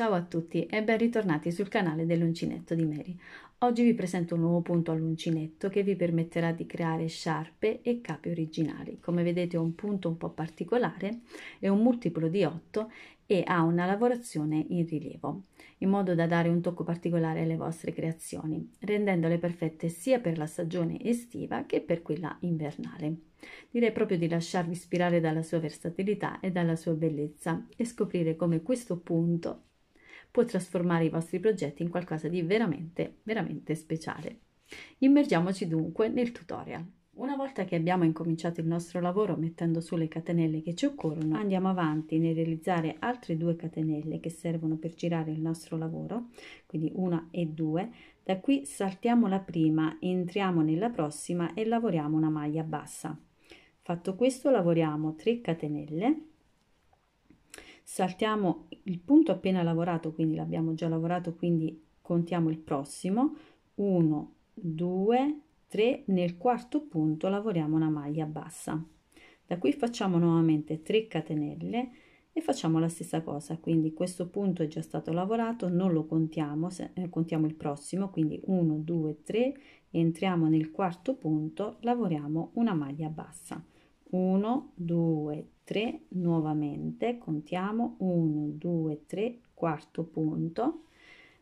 Ciao a tutti e ben ritornati sul canale dell'uncinetto di Mary. Oggi vi presento un nuovo punto all'uncinetto che vi permetterà di creare sciarpe e capi originali. Come vedete è un punto un po' particolare, è un multiplo di 8 e ha una lavorazione in rilievo, in modo da dare un tocco particolare alle vostre creazioni, rendendole perfette sia per la stagione estiva che per quella invernale. Direi proprio di lasciarvi ispirare dalla sua versatilità e dalla sua bellezza e scoprire come questo punto può trasformare i vostri progetti in qualcosa di veramente, veramente speciale. Immergiamoci dunque nel tutorial. Una volta che abbiamo incominciato il nostro lavoro mettendo su le catenelle che ci occorrono, andiamo avanti nel realizzare altre due catenelle che servono per girare il nostro lavoro, quindi una e due. Da qui saltiamo la prima, entriamo nella prossima e lavoriamo una maglia bassa. Fatto questo lavoriamo 3 catenelle saltiamo il punto appena lavorato, quindi l'abbiamo già lavorato, quindi contiamo il prossimo, 1, 2, 3, nel quarto punto lavoriamo una maglia bassa. Da qui facciamo nuovamente 3 catenelle e facciamo la stessa cosa, quindi questo punto è già stato lavorato, non lo contiamo, se, eh, contiamo il prossimo, quindi 1, 2, 3, entriamo nel quarto punto, lavoriamo una maglia bassa. 1, 2, 3 3 nuovamente contiamo 1 2 3 quarto punto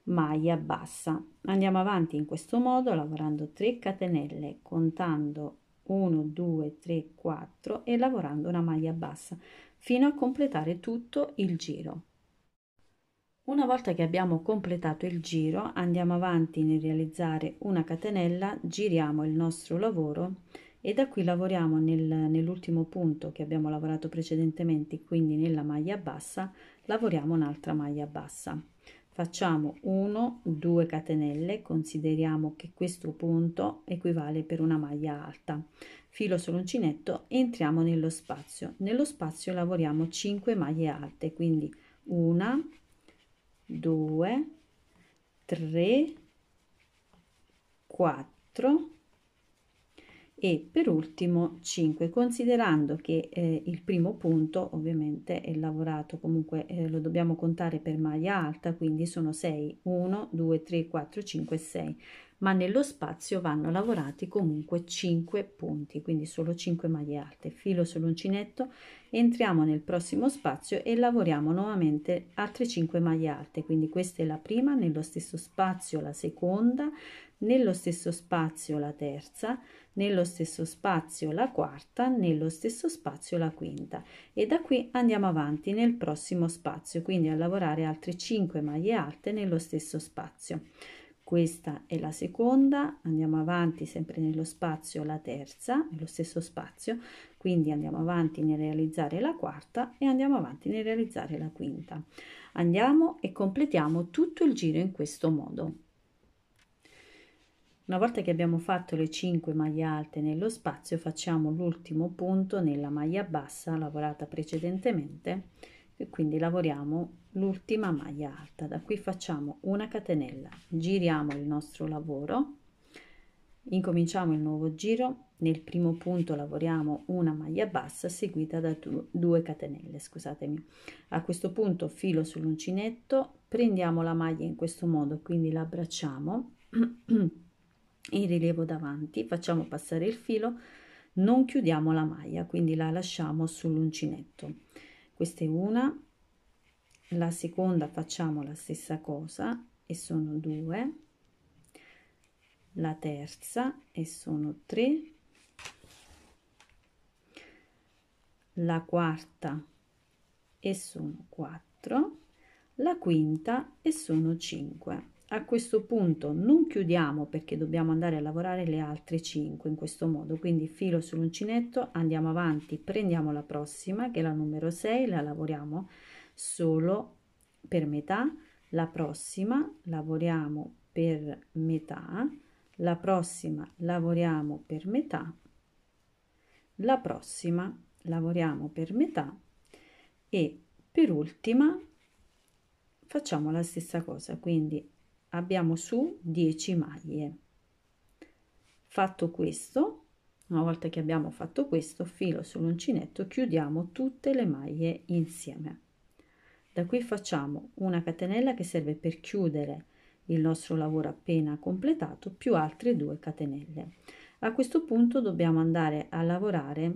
maglia bassa andiamo avanti in questo modo lavorando 3 catenelle contando 1 2 3 4 e lavorando una maglia bassa fino a completare tutto il giro una volta che abbiamo completato il giro andiamo avanti nel realizzare una catenella giriamo il nostro lavoro e da qui lavoriamo nel, nell'ultimo punto che abbiamo lavorato precedentemente quindi nella maglia bassa lavoriamo un'altra maglia bassa facciamo 1 2 catenelle consideriamo che questo punto equivale per una maglia alta filo sull'uncinetto entriamo nello spazio nello spazio lavoriamo 5 maglie alte quindi 1 2 3 4 e per ultimo 5 considerando che eh, il primo punto ovviamente è lavorato comunque eh, lo dobbiamo contare per maglia alta quindi sono 6 1 2 3 4 5 6 ma nello spazio vanno lavorati comunque 5 punti, quindi solo 5 maglie alte. Filo sull'uncinetto, entriamo nel prossimo spazio e lavoriamo nuovamente altre 5 maglie alte, quindi questa è la prima, nello stesso spazio la seconda, nello stesso spazio la terza, nello stesso spazio la quarta, nello stesso spazio la quinta e da qui andiamo avanti nel prossimo spazio, quindi a lavorare altre 5 maglie alte nello stesso spazio questa è la seconda, andiamo avanti sempre nello spazio la terza, nello stesso spazio, quindi andiamo avanti nel realizzare la quarta e andiamo avanti nel realizzare la quinta. Andiamo e completiamo tutto il giro in questo modo. Una volta che abbiamo fatto le 5 maglie alte nello spazio facciamo l'ultimo punto nella maglia bassa lavorata precedentemente e quindi lavoriamo l'ultima maglia alta da qui facciamo una catenella giriamo il nostro lavoro incominciamo il nuovo giro nel primo punto lavoriamo una maglia bassa seguita da due catenelle scusatemi a questo punto filo sull'uncinetto prendiamo la maglia in questo modo quindi la abbracciamo in rilievo davanti facciamo passare il filo non chiudiamo la maglia quindi la lasciamo sull'uncinetto questa è una la seconda facciamo la stessa cosa e sono due la terza e sono tre la quarta e sono quattro la quinta e sono cinque a questo punto non chiudiamo perché dobbiamo andare a lavorare le altre 5 in questo modo quindi filo sull'uncinetto andiamo avanti prendiamo la prossima che è la numero 6 la lavoriamo solo per metà la prossima lavoriamo per metà la prossima lavoriamo per metà la prossima lavoriamo per metà e per ultima facciamo la stessa cosa quindi abbiamo su 10 maglie fatto questo una volta che abbiamo fatto questo filo sull'uncinetto chiudiamo tutte le maglie insieme da qui facciamo una catenella che serve per chiudere il nostro lavoro appena completato più altre due catenelle a questo punto dobbiamo andare a lavorare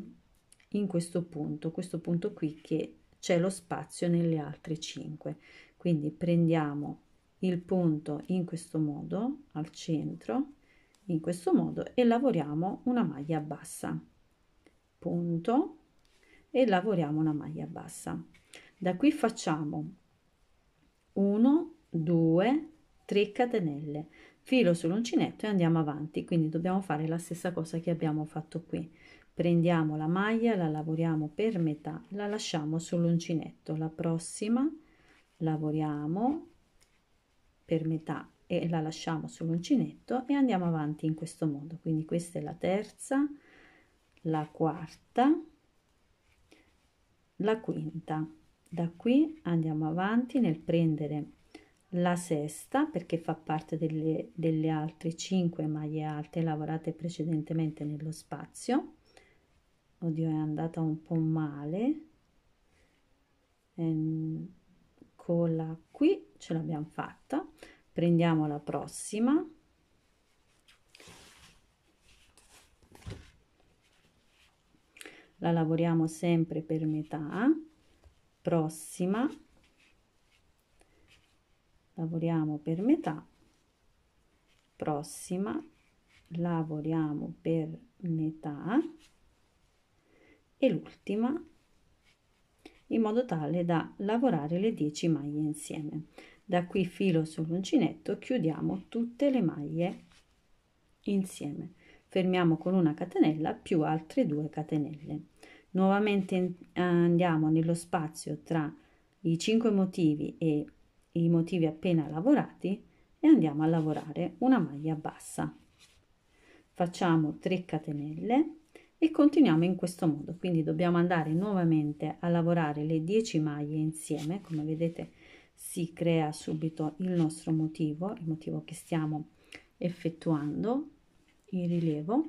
in questo punto questo punto qui che c'è lo spazio nelle altre 5 quindi prendiamo il punto in questo modo al centro in questo modo e lavoriamo una maglia bassa punto e lavoriamo una maglia bassa da qui facciamo 1 2 3 catenelle filo sull'uncinetto e andiamo avanti quindi dobbiamo fare la stessa cosa che abbiamo fatto qui prendiamo la maglia la lavoriamo per metà la lasciamo sull'uncinetto la prossima lavoriamo per metà e la lasciamo sull'uncinetto e andiamo avanti in questo modo quindi questa è la terza la quarta la quinta da qui andiamo avanti nel prendere la sesta perché fa parte delle, delle altre 5 maglie alte lavorate precedentemente nello spazio oddio è andata un po' male eccola ehm, qui ce l'abbiamo fatta prendiamo la prossima la lavoriamo sempre per metà prossima lavoriamo per metà prossima lavoriamo per metà e l'ultima in modo tale da lavorare le 10 maglie insieme. Da qui filo sull'uncinetto, chiudiamo tutte le maglie insieme. Fermiamo con una catenella più altre due catenelle. Nuovamente andiamo nello spazio tra i 5 motivi e i motivi appena lavorati e andiamo a lavorare una maglia bassa. Facciamo 3 catenelle e continuiamo in questo modo quindi dobbiamo andare nuovamente a lavorare le 10 maglie insieme come vedete si crea subito il nostro motivo il motivo che stiamo effettuando il rilievo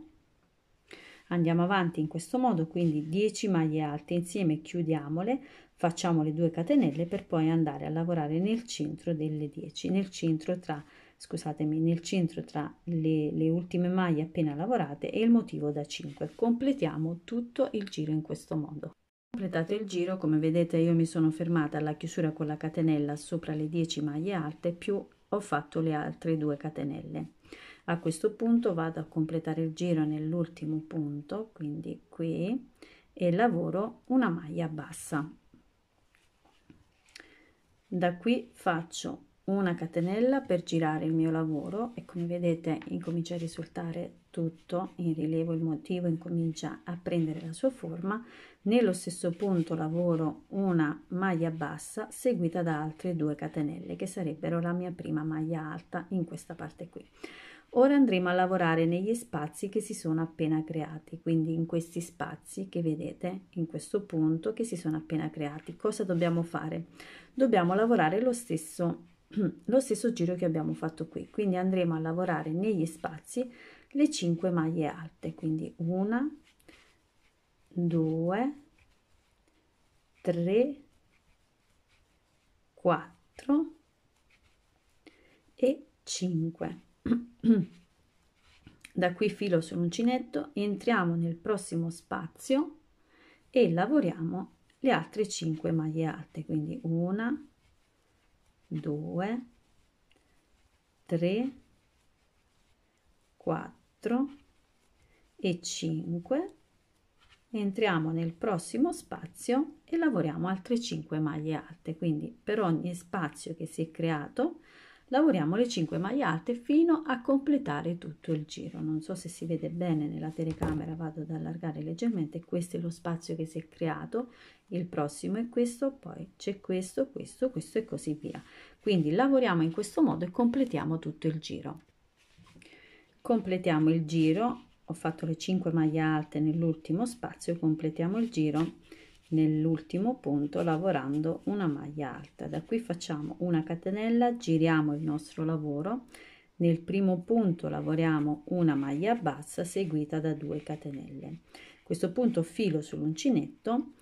andiamo avanti in questo modo quindi 10 maglie alte insieme chiudiamole facciamo le due catenelle per poi andare a lavorare nel centro delle 10 nel centro tra scusatemi, nel centro tra le, le ultime maglie appena lavorate e il motivo da 5. Completiamo tutto il giro in questo modo. Completato il giro, come vedete io mi sono fermata alla chiusura con la catenella sopra le 10 maglie alte più ho fatto le altre due catenelle. A questo punto vado a completare il giro nell'ultimo punto, quindi qui, e lavoro una maglia bassa. Da qui faccio una catenella per girare il mio lavoro e come vedete incomincia a risultare tutto in rilievo il motivo incomincia a prendere la sua forma nello stesso punto lavoro una maglia bassa seguita da altre due catenelle che sarebbero la mia prima maglia alta in questa parte qui ora andremo a lavorare negli spazi che si sono appena creati quindi in questi spazi che vedete in questo punto che si sono appena creati cosa dobbiamo fare dobbiamo lavorare lo stesso lo stesso giro che abbiamo fatto qui quindi andremo a lavorare negli spazi le 5 maglie alte quindi una 2 3 4 e 5 da qui filo sull'uncinetto entriamo nel prossimo spazio e lavoriamo le altre 5 maglie alte quindi una 2 3 4 e 5 entriamo nel prossimo spazio e lavoriamo altre 5 maglie alte quindi per ogni spazio che si è creato lavoriamo le 5 maglie alte fino a completare tutto il giro non so se si vede bene nella telecamera vado ad allargare leggermente questo è lo spazio che si è creato il prossimo è questo poi c'è questo questo questo e così via quindi lavoriamo in questo modo e completiamo tutto il giro completiamo il giro ho fatto le 5 maglie alte nell'ultimo spazio completiamo il giro nell'ultimo punto lavorando una maglia alta da qui facciamo una catenella giriamo il nostro lavoro nel primo punto lavoriamo una maglia bassa seguita da 2 catenelle a questo punto filo sull'uncinetto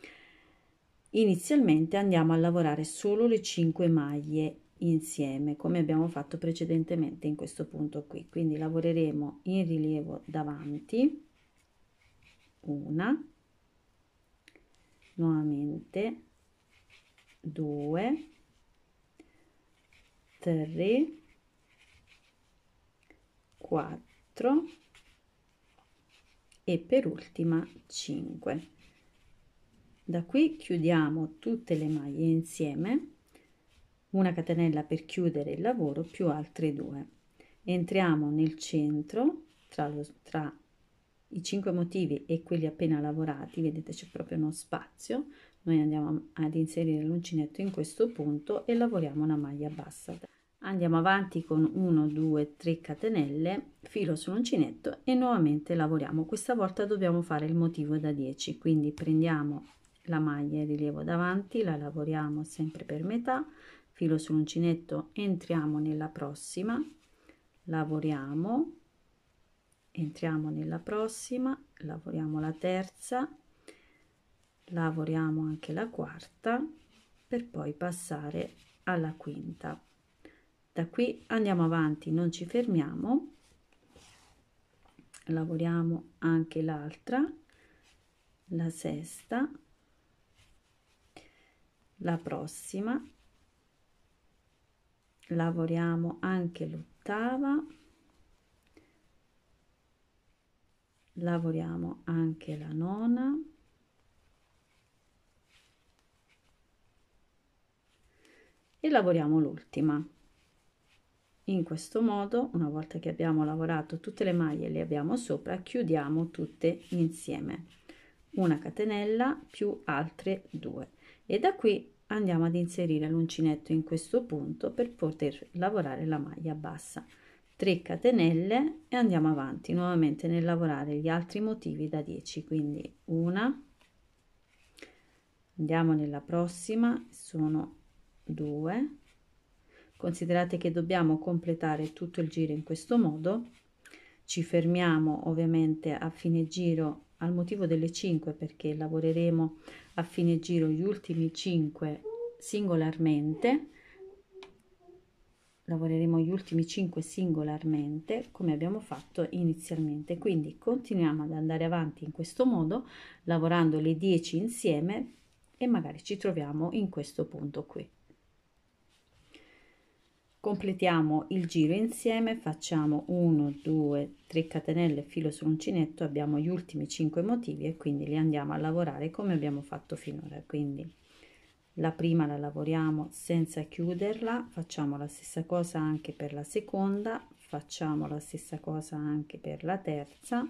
inizialmente andiamo a lavorare solo le 5 maglie insieme come abbiamo fatto precedentemente in questo punto qui quindi lavoreremo in rilievo davanti una nuovamente 2 3 4 e per ultima 5 da qui chiudiamo tutte le maglie insieme una catenella per chiudere il lavoro più altre due entriamo nel centro tra, lo, tra i cinque motivi e quelli appena lavorati, vedete c'è proprio uno spazio, noi andiamo ad inserire l'uncinetto in questo punto e lavoriamo una maglia bassa. Andiamo avanti con 1, 2, 3 catenelle, filo sull'uncinetto e nuovamente lavoriamo. Questa volta dobbiamo fare il motivo da 10, quindi prendiamo la maglia in rilievo davanti, la lavoriamo sempre per metà, filo sull'uncinetto, entriamo nella prossima, lavoriamo, entriamo nella prossima lavoriamo la terza lavoriamo anche la quarta per poi passare alla quinta da qui andiamo avanti non ci fermiamo lavoriamo anche l'altra la sesta la prossima lavoriamo anche l'ottava lavoriamo anche la nona e lavoriamo l'ultima in questo modo una volta che abbiamo lavorato tutte le maglie le abbiamo sopra chiudiamo tutte insieme una catenella più altre due e da qui andiamo ad inserire l'uncinetto in questo punto per poter lavorare la maglia bassa 3 catenelle e andiamo avanti nuovamente nel lavorare gli altri motivi da 10 quindi una andiamo nella prossima sono due considerate che dobbiamo completare tutto il giro in questo modo ci fermiamo ovviamente a fine giro al motivo delle 5 perché lavoreremo a fine giro gli ultimi 5 singolarmente lavoreremo gli ultimi 5 singolarmente come abbiamo fatto inizialmente quindi continuiamo ad andare avanti in questo modo lavorando le 10 insieme e magari ci troviamo in questo punto qui completiamo il giro insieme facciamo 1 2 3 catenelle filo sull'uncinetto abbiamo gli ultimi 5 motivi e quindi li andiamo a lavorare come abbiamo fatto finora quindi la prima la lavoriamo senza chiuderla facciamo la stessa cosa anche per la seconda facciamo la stessa cosa anche per la terza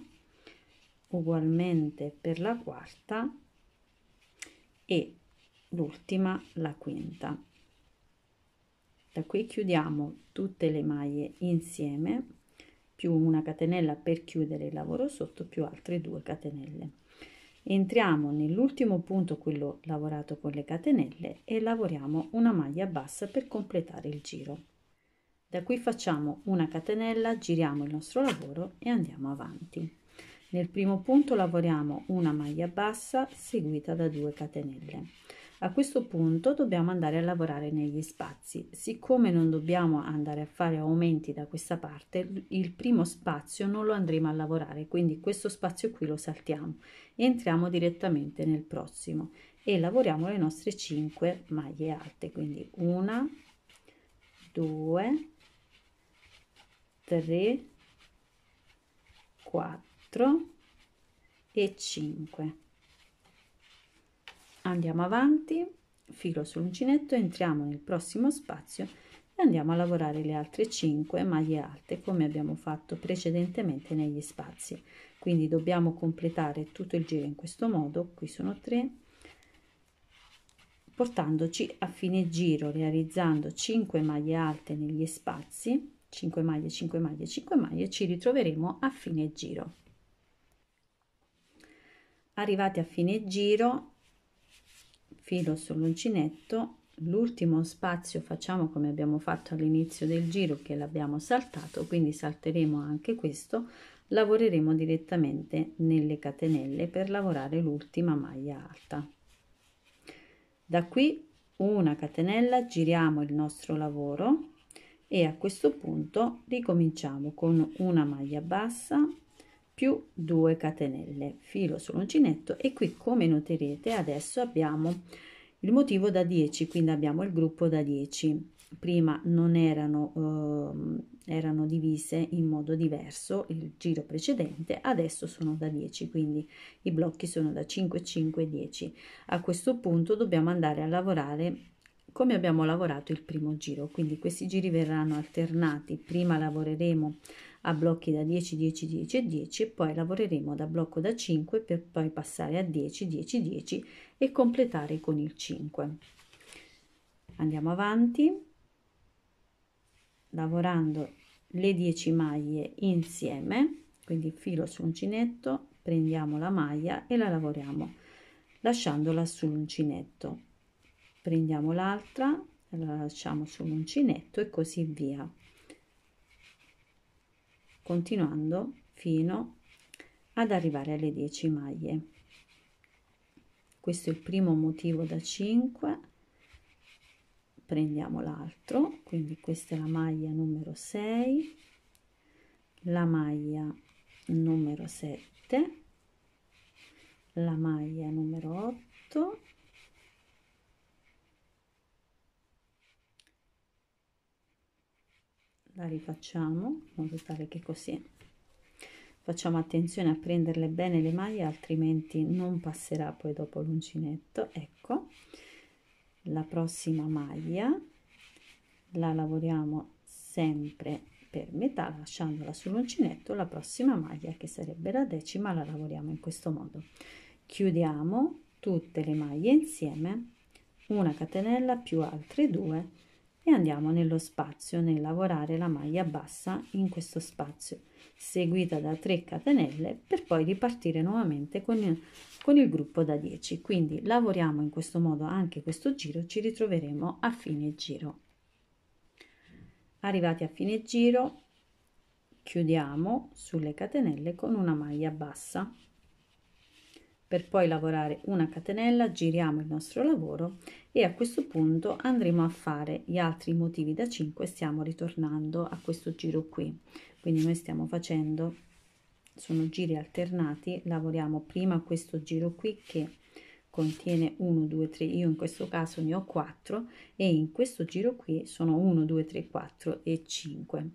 ugualmente per la quarta e l'ultima la quinta da qui chiudiamo tutte le maglie insieme più una catenella per chiudere il lavoro sotto più altre due catenelle entriamo nell'ultimo punto quello lavorato con le catenelle e lavoriamo una maglia bassa per completare il giro da qui facciamo una catenella giriamo il nostro lavoro e andiamo avanti nel primo punto lavoriamo una maglia bassa seguita da 2 catenelle a questo punto dobbiamo andare a lavorare negli spazi. Siccome non dobbiamo andare a fare aumenti da questa parte, il primo spazio non lo andremo a lavorare, quindi questo spazio qui lo saltiamo entriamo direttamente nel prossimo e lavoriamo le nostre 5 maglie alte, quindi una 2, 3, 4 e 5 andiamo avanti filo sull'uncinetto entriamo nel prossimo spazio e andiamo a lavorare le altre 5 maglie alte come abbiamo fatto precedentemente negli spazi quindi dobbiamo completare tutto il giro in questo modo qui sono 3 portandoci a fine giro realizzando 5 maglie alte negli spazi 5 maglie 5 maglie 5 maglie ci ritroveremo a fine giro arrivati a fine giro filo sull'uncinetto l'ultimo spazio facciamo come abbiamo fatto all'inizio del giro che l'abbiamo saltato quindi salteremo anche questo lavoreremo direttamente nelle catenelle per lavorare l'ultima maglia alta da qui una catenella giriamo il nostro lavoro e a questo punto ricominciamo con una maglia bassa più 2 catenelle filo sull'uncinetto e qui come noterete adesso abbiamo il motivo da 10 quindi abbiamo il gruppo da 10 prima non erano eh, erano divise in modo diverso il giro precedente adesso sono da 10 quindi i blocchi sono da 5 5 10 a questo punto dobbiamo andare a lavorare come abbiamo lavorato il primo giro quindi questi giri verranno alternati prima lavoreremo a blocchi da 10, 10, 10 e 10 e poi lavoreremo da blocco da 5 per poi passare a 10, 10, 10 e completare con il 5. Andiamo avanti lavorando le 10 maglie insieme, quindi filo sull'uncinetto, prendiamo la maglia e la lavoriamo lasciandola sull'uncinetto. Prendiamo l'altra, la lasciamo sull'uncinetto e così via continuando fino ad arrivare alle 10 maglie questo è il primo motivo da 5 prendiamo l'altro quindi questa è la maglia numero 6 la maglia numero 7 la maglia numero 8 la rifacciamo in modo tale che così facciamo attenzione a prenderle bene le maglie altrimenti non passerà poi dopo l'uncinetto ecco la prossima maglia la lavoriamo sempre per metà lasciandola sull'uncinetto la prossima maglia che sarebbe la decima la lavoriamo in questo modo chiudiamo tutte le maglie insieme una catenella più altre due e andiamo nello spazio nel lavorare la maglia bassa in questo spazio seguita da 3 catenelle per poi ripartire nuovamente con il, con il gruppo da 10 quindi lavoriamo in questo modo anche questo giro ci ritroveremo a fine giro arrivati a fine giro chiudiamo sulle catenelle con una maglia bassa per poi lavorare una catenella giriamo il nostro lavoro e a questo punto andremo a fare gli altri motivi da 5 stiamo ritornando a questo giro qui quindi noi stiamo facendo sono giri alternati lavoriamo prima questo giro qui che contiene 1 2 3 io in questo caso ne ho 4 e in questo giro qui sono 1 2 3 4 e 5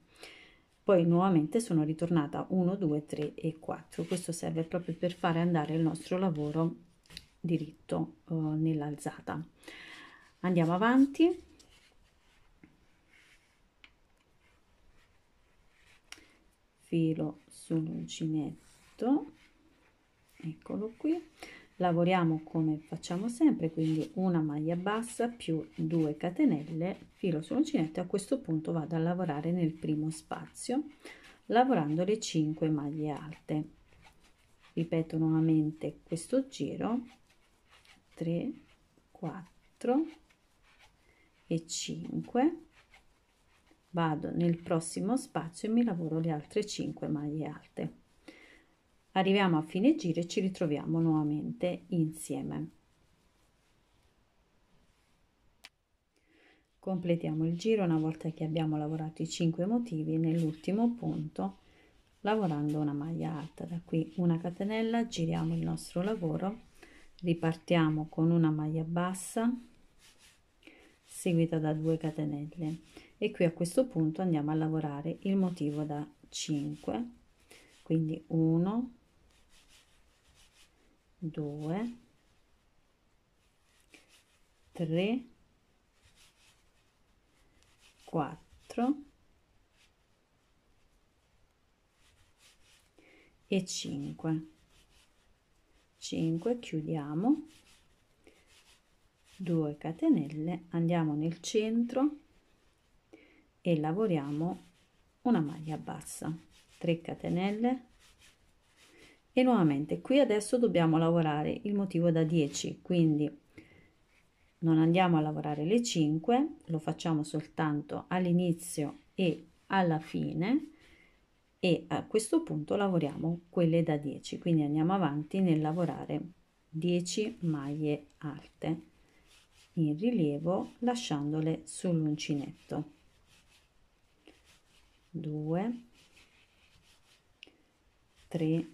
poi nuovamente sono ritornata 1 2 3 e 4 questo serve proprio per fare andare il nostro lavoro diritto eh, nell'alzata andiamo avanti filo sull'uncinetto eccolo qui lavoriamo come facciamo sempre quindi una maglia bassa più 2 catenelle filo sull'uncinetto a questo punto vado a lavorare nel primo spazio lavorando le 5 maglie alte ripeto nuovamente questo giro 3 4 e 5 vado nel prossimo spazio e mi lavoro le altre 5 maglie alte arriviamo a fine giro e ci ritroviamo nuovamente insieme completiamo il giro una volta che abbiamo lavorato i 5 motivi nell'ultimo punto lavorando una maglia alta da qui una catenella giriamo il nostro lavoro ripartiamo con una maglia bassa seguita da 2 catenelle e qui a questo punto andiamo a lavorare il motivo da 5 quindi 1 2 3 4 e 5 5 chiudiamo 2 catenelle andiamo nel centro e lavoriamo una maglia bassa 3 catenelle e nuovamente qui adesso dobbiamo lavorare il motivo da 10 quindi non andiamo a lavorare le 5 lo facciamo soltanto all'inizio e alla fine e a questo punto lavoriamo quelle da 10 quindi andiamo avanti nel lavorare 10 maglie alte in rilievo lasciandole sull'uncinetto 2 3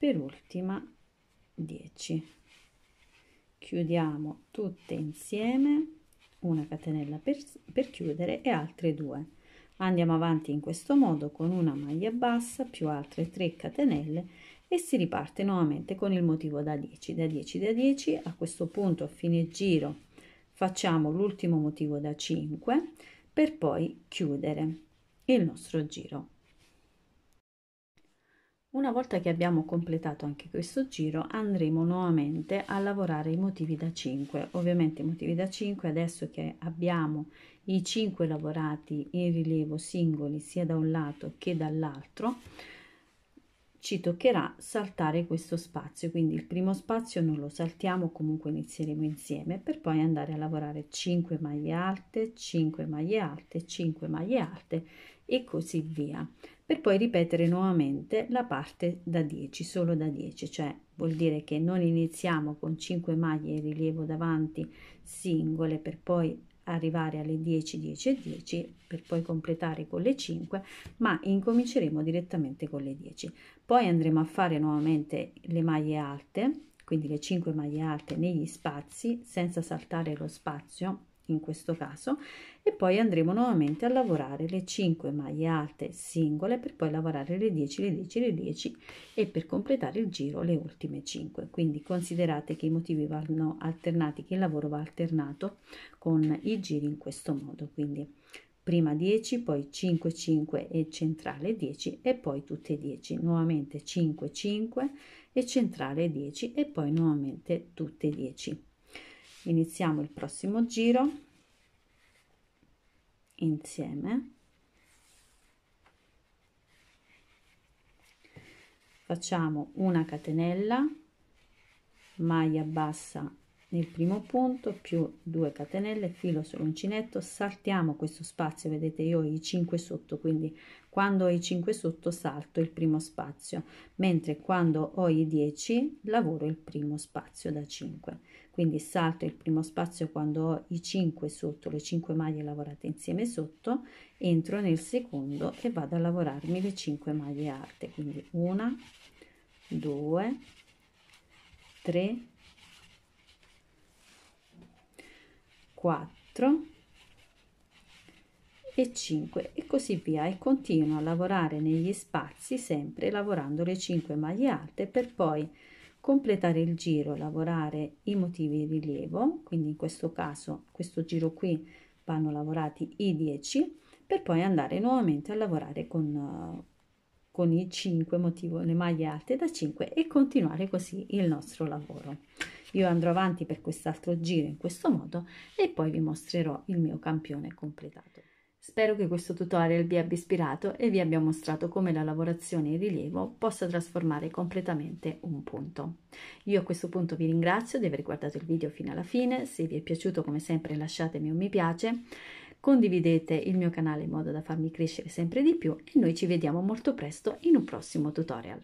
per ultima 10 chiudiamo tutte insieme una catenella per, per chiudere e altre due andiamo avanti in questo modo con una maglia bassa più altre 3 catenelle e si riparte nuovamente con il motivo da 10 da 10 da 10 a questo punto a fine giro facciamo l'ultimo motivo da 5 per poi chiudere il nostro giro una volta che abbiamo completato anche questo giro andremo nuovamente a lavorare i motivi da 5. Ovviamente i motivi da 5 adesso che abbiamo i 5 lavorati in rilievo singoli sia da un lato che dall'altro ci toccherà saltare questo spazio, quindi il primo spazio non lo saltiamo, comunque inizieremo insieme per poi andare a lavorare 5 maglie alte, 5 maglie alte, 5 maglie alte e così via per poi ripetere nuovamente la parte da 10, solo da 10, cioè vuol dire che non iniziamo con 5 maglie in rilievo davanti singole per poi arrivare alle 10, 10 e 10 per poi completare con le 5, ma incominceremo direttamente con le 10. Poi andremo a fare nuovamente le maglie alte, quindi le 5 maglie alte negli spazi senza saltare lo spazio in questo caso e poi andremo nuovamente a lavorare le 5 maglie alte singole per poi lavorare le 10 le 10 le 10 e per completare il giro le ultime 5 quindi considerate che i motivi vanno alternati che il lavoro va alternato con i giri in questo modo quindi prima 10 poi 5 5 e centrale 10 e poi tutte 10 nuovamente 5 5 e centrale 10 e poi nuovamente tutte 10 iniziamo il prossimo giro insieme facciamo una catenella maglia bassa nel primo punto più 2 catenelle filo sull'uncinetto saltiamo questo spazio vedete io ho i 5 sotto quindi quando ho i 5 sotto salto il primo spazio mentre quando ho i 10 lavoro il primo spazio da 5 quindi salto il primo spazio quando ho i 5 sotto le 5 maglie lavorate insieme sotto entro nel secondo e vado a lavorarmi le 5 maglie alte quindi una 2 3 4 e 5 e così via e continuo a lavorare negli spazi sempre lavorando le 5 maglie alte per poi completare il giro, lavorare i motivi di rilievo, quindi in questo caso questo giro qui vanno lavorati i 10 per poi andare nuovamente a lavorare con, eh, con i 5 motivo, le maglie alte da 5 e continuare così il nostro lavoro. Io andrò avanti per quest'altro giro in questo modo e poi vi mostrerò il mio campione completato. Spero che questo tutorial vi abbia ispirato e vi abbia mostrato come la lavorazione in rilievo possa trasformare completamente un punto. Io a questo punto vi ringrazio di aver guardato il video fino alla fine, se vi è piaciuto come sempre lasciatemi un mi piace, condividete il mio canale in modo da farmi crescere sempre di più e noi ci vediamo molto presto in un prossimo tutorial.